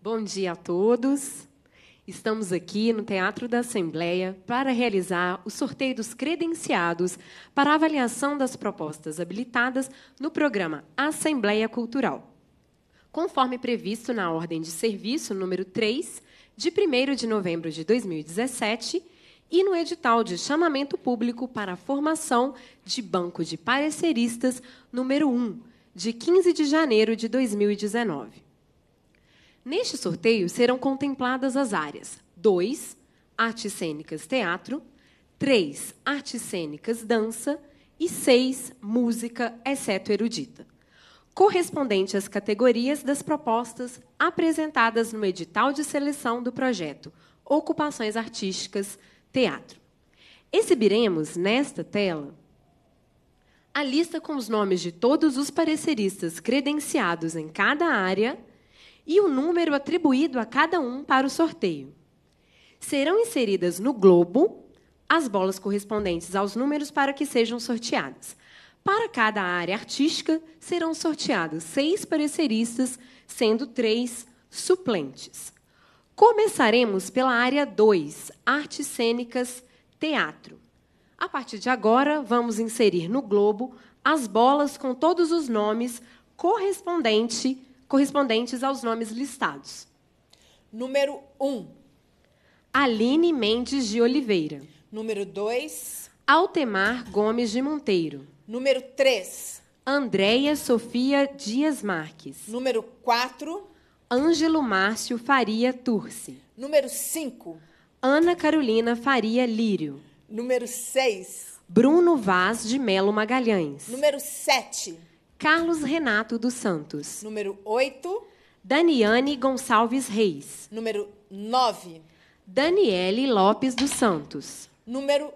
Bom dia a todos. Estamos aqui no Teatro da Assembleia para realizar o sorteio dos credenciados para avaliação das propostas habilitadas no programa Assembleia Cultural, conforme previsto na Ordem de Serviço número 3, de 1 de novembro de 2017, e no edital de chamamento público para a formação de banco de pareceristas número 1, de 15 de janeiro de 2019. Neste sorteio serão contempladas as áreas 2, artes cênicas teatro, 3, artes cênicas dança e 6, música, exceto erudita. Correspondente às categorias das propostas apresentadas no edital de seleção do projeto Ocupações Artísticas Teatro. Exibiremos nesta tela a lista com os nomes de todos os pareceristas credenciados em cada área e o número atribuído a cada um para o sorteio. Serão inseridas no globo as bolas correspondentes aos números para que sejam sorteadas. Para cada área artística, serão sorteados seis pareceristas, sendo três suplentes. Começaremos pela área 2, Artes Cênicas Teatro. A partir de agora, vamos inserir no globo as bolas com todos os nomes correspondente correspondentes aos nomes listados. Número 1. Um. Aline Mendes de Oliveira. Número 2. Altemar Gomes de Monteiro. Número 3. Andréia Sofia Dias Marques. Número 4. Ângelo Márcio Faria Turci. Número 5. Ana Carolina Faria Lírio. Número 6. Bruno Vaz de Melo Magalhães. Número 7. Carlos Renato dos Santos. Número 8. Daniane Gonçalves Reis. Número 9. Daniele Lopes dos Santos. Número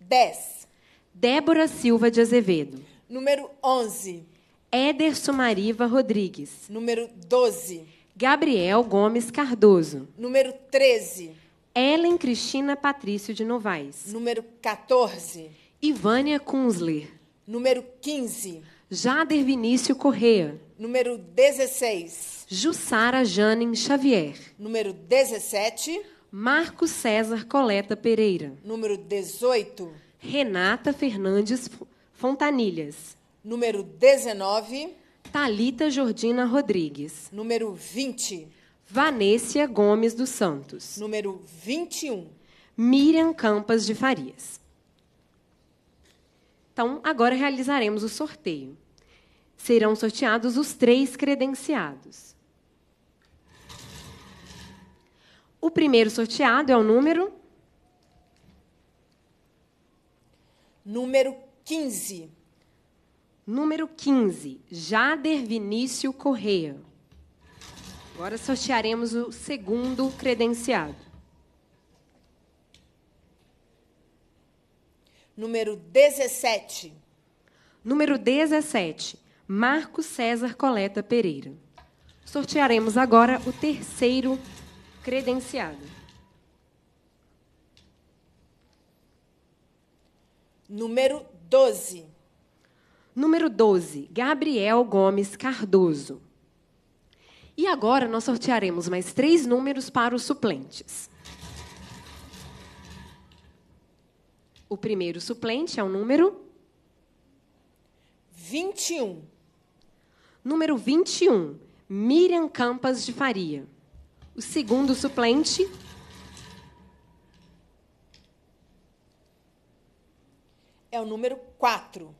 10. Débora Silva de Azevedo. Número 11. Ederson Mariva Rodrigues. Número 12. Gabriel Gomes Cardoso. Número 13. Ellen Cristina Patrício de Novaes. Número 14. Ivânia Kunzler. Número 15. Jader Vinícius Correa. Número 16. Jussara Janin Xavier. Número 17. Marco César Coleta Pereira. Número 18. Renata Fernandes Fontanilhas. Número 19. Talita Jordina Rodrigues. Número 20. Vanessa Gomes dos Santos. Número 21. Miriam Campas de Farias. Então, agora realizaremos o sorteio. Serão sorteados os três credenciados. O primeiro sorteado é o número. Número 15. Número 15, Jader Vinícius Correia. Agora sortearemos o segundo credenciado. Número 17. Número 17. Marcos César Coleta Pereira. Sortearemos agora o terceiro credenciado. Número 12. Número 12. Gabriel Gomes Cardoso. E agora nós sortearemos mais três números para os suplentes. O primeiro suplente é o número 21. Número 21, Miriam Campas de Faria. O segundo suplente é o número 4.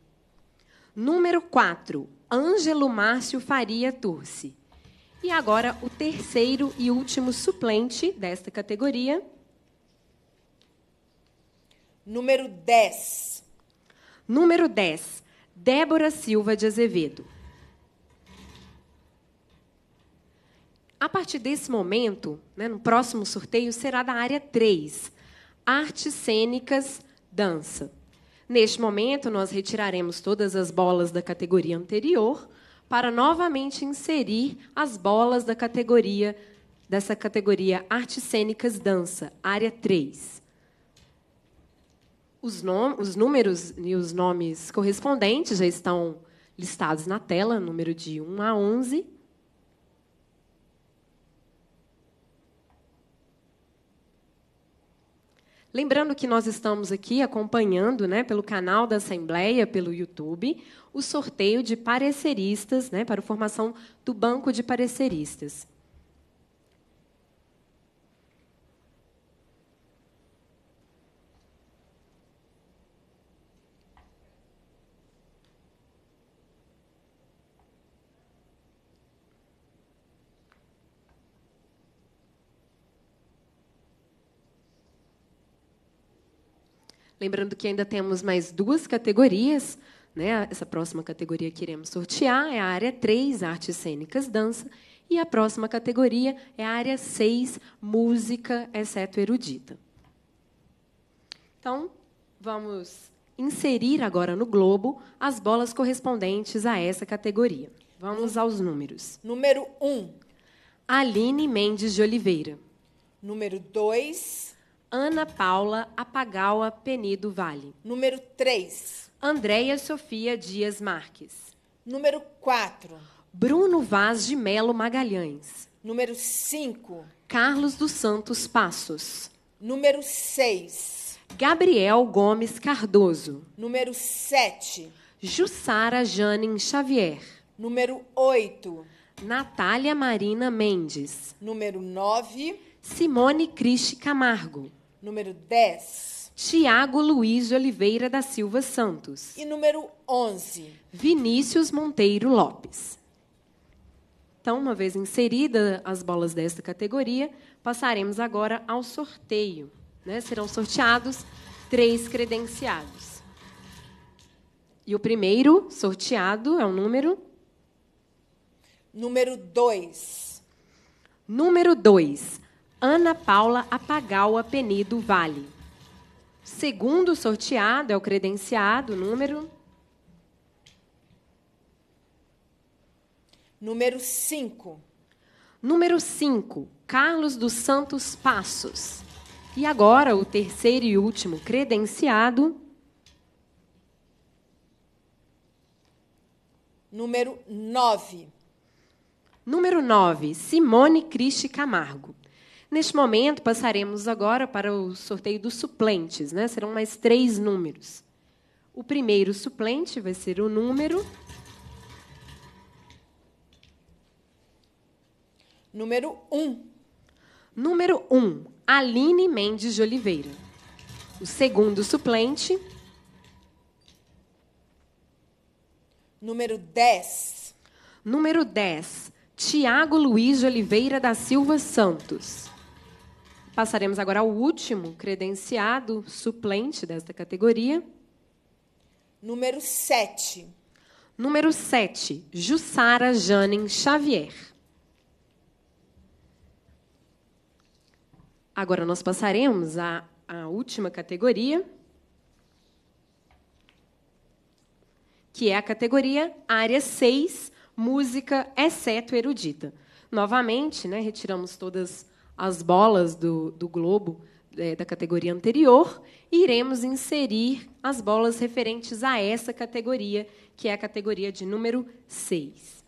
Número 4, Ângelo Márcio Faria Turci. E agora o terceiro e último suplente desta categoria Número 10. Número 10. Débora Silva de Azevedo. A partir desse momento, né, no próximo sorteio, será da área 3, Artes Cênicas, Dança. Neste momento, nós retiraremos todas as bolas da categoria anterior para novamente inserir as bolas da categoria dessa categoria Artes Cênicas Dança, área 3. Os, os números e os nomes correspondentes já estão listados na tela, número de 1 a 11. Lembrando que nós estamos aqui acompanhando, né, pelo canal da Assembleia, pelo YouTube, o sorteio de pareceristas, né, para a formação do Banco de Pareceristas. Lembrando que ainda temos mais duas categorias. Né? Essa próxima categoria que iremos sortear é a área 3, artes cênicas, dança. E a próxima categoria é a área 6, música, exceto erudita. Então, vamos inserir agora no globo as bolas correspondentes a essa categoria. Vamos aos números. Número 1. Um. Aline Mendes de Oliveira. Número 2. Ana Paula Apagawa Penido Vale. Número 3. Andréia Sofia Dias Marques. Número 4. Bruno Vaz de Melo Magalhães. Número 5. Carlos dos Santos Passos. Número 6. Gabriel Gomes Cardoso. Número 7. Jussara Janin Xavier. Número 8. Natália Marina Mendes. Número 9. Simone Cristi Camargo. Número 10. Tiago Luiz de Oliveira da Silva Santos. E número 11. Vinícius Monteiro Lopes. Então, uma vez inseridas as bolas desta categoria, passaremos agora ao sorteio. Né? Serão sorteados três credenciados. E o primeiro sorteado é o número? Número 2. Número 2. Ana Paula Apagal Penido Vale. Segundo sorteado é o credenciado, número. Número 5. Número 5, Carlos dos Santos Passos. E agora o terceiro e último credenciado. Número 9. Número 9, Simone Cristi Camargo. Neste momento, passaremos agora para o sorteio dos suplentes, né? Serão mais três números. O primeiro suplente vai ser o número. Número 1. Um. Número 1, um, Aline Mendes de Oliveira. O segundo suplente. Número 10. Número 10, Tiago Luiz de Oliveira da Silva Santos. Passaremos agora ao último credenciado, suplente desta categoria. Número 7. Número 7, Jussara Janin Xavier. Agora nós passaremos à, à última categoria, que é a categoria Área 6, Música, exceto erudita. Novamente, né, retiramos todas as bolas do, do globo é, da categoria anterior e iremos inserir as bolas referentes a essa categoria, que é a categoria de número 6.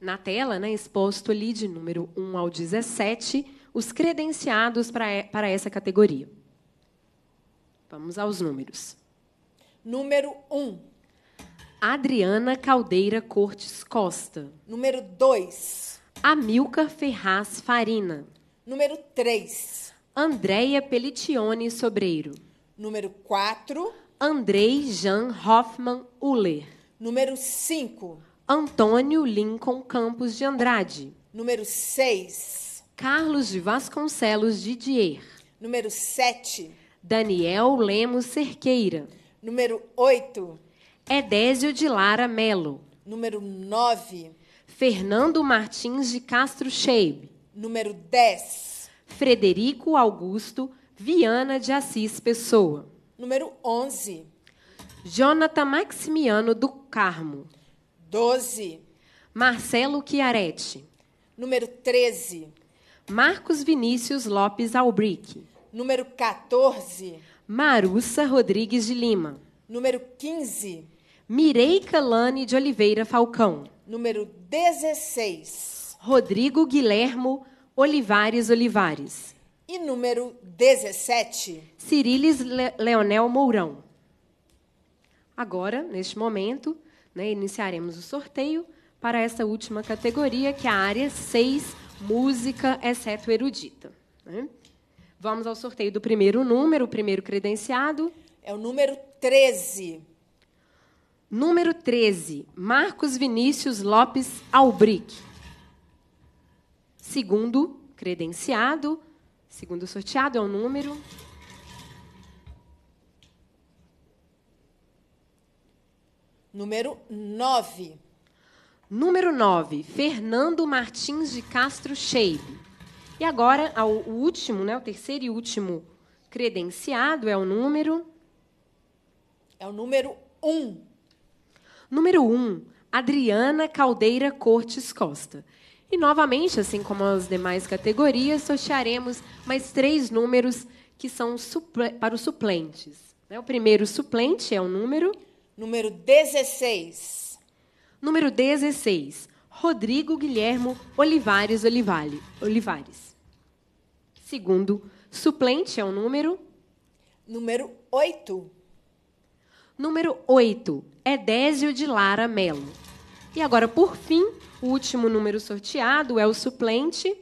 Na tela, né, exposto ali de número 1 ao 17, os credenciados pra, é, para essa categoria. Vamos aos números. Número 1. Adriana Caldeira Cortes Costa. Número 2. Amilcar Ferraz Farina. Número 3. Andréia Pelitione Sobreiro. Número 4. Andrei Jan Hoffman Uller. Número 5. Antônio Lincoln Campos de Andrade. Número 6. Carlos de Vasconcelos Didier. Número 7. Daniel Lemos Cerqueira. Número 8. Edésio de Lara Melo. Número 9. Fernando Martins de Castro Scheib. Número 10. Frederico Augusto Viana de Assis Pessoa. Número 11. Jonathan Maximiano do Carmo. 12. Marcelo Chiaretti. Número 13. Marcos Vinícius Lopes Albrick. Número 14. Marussa Rodrigues de Lima. Número 15. Mireica Lane de Oliveira Falcão número 16. Rodrigo Guilhermo Olivares Olivares. E número 17. Ciriles Le Leonel Mourão. Agora, neste momento, né, iniciaremos o sorteio para essa última categoria, que é a área 6, música, exceto erudita. Né? Vamos ao sorteio do primeiro número, o primeiro credenciado. É o número 13. Número 13, Marcos Vinícius Lopes Albrick. Segundo credenciado, segundo sorteado é o número Número 9. Número 9, Fernando Martins de Castro Sheib. E agora, o último, né, o terceiro e último credenciado é o número. É o número 1. Um. Número 1, um, Adriana Caldeira Cortes Costa. E novamente, assim como as demais categorias, sortearemos mais três números que são para os suplentes. Né, o primeiro suplente é o número. Número 16. Número 16. Rodrigo Guilhermo Olivares Olivale, Olivares. Segundo suplente é o número. Número 8. Número 8. Edésio de Lara Melo. E agora, por fim, o último número sorteado é o suplente.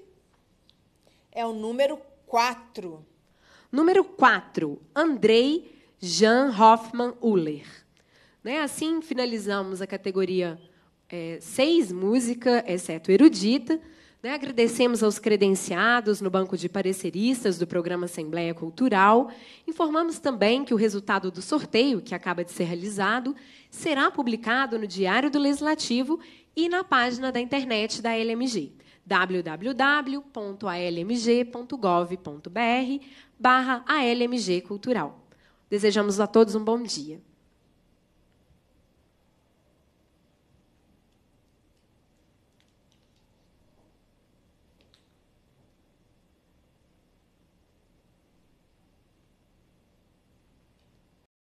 É o número 4. Número 4, Andrei Jan Hoffman Uller. Né? Assim finalizamos a categoria é, seis música, exceto erudita. Né? Agradecemos aos credenciados no banco de pareceristas do programa Assembleia Cultural. Informamos também que o resultado do sorteio, que acaba de ser realizado, será publicado no Diário do Legislativo e na página da internet da LMG www.almg.gov.br ALMG Cultural. Desejamos a todos um bom dia.